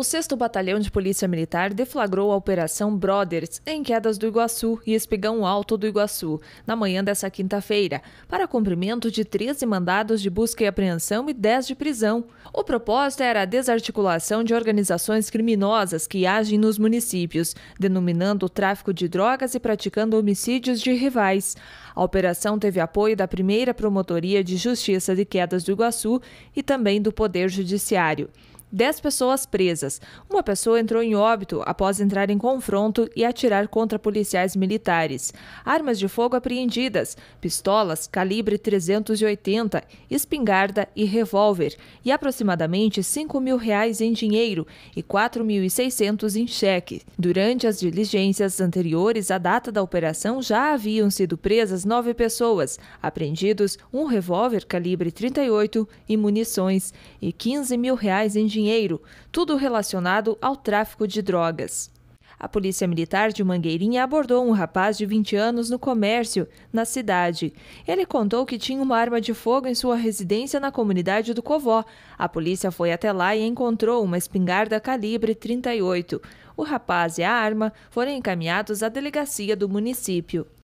O 6 Batalhão de Polícia Militar deflagrou a Operação Brothers em Quedas do Iguaçu e Espigão Alto do Iguaçu, na manhã dessa quinta-feira, para cumprimento de 13 mandados de busca e apreensão e 10 de prisão. O propósito era a desarticulação de organizações criminosas que agem nos municípios, denominando o tráfico de drogas e praticando homicídios de rivais. A operação teve apoio da primeira Promotoria de Justiça de Quedas do Iguaçu e também do Poder Judiciário. 10 pessoas presas. Uma pessoa entrou em óbito após entrar em confronto e atirar contra policiais militares. Armas de fogo apreendidas: pistolas calibre 380, espingarda e revólver, e aproximadamente 5 mil reais em dinheiro e 4.600 em cheque. Durante as diligências anteriores à data da operação, já haviam sido presas nove pessoas, apreendidos um revólver calibre 38 e munições e 15 mil reais em dinheiro dinheiro, tudo relacionado ao tráfico de drogas. A Polícia Militar de Mangueirinha abordou um rapaz de 20 anos no comércio, na cidade. Ele contou que tinha uma arma de fogo em sua residência na comunidade do Covó. A polícia foi até lá e encontrou uma espingarda calibre 38. O rapaz e a arma foram encaminhados à delegacia do município.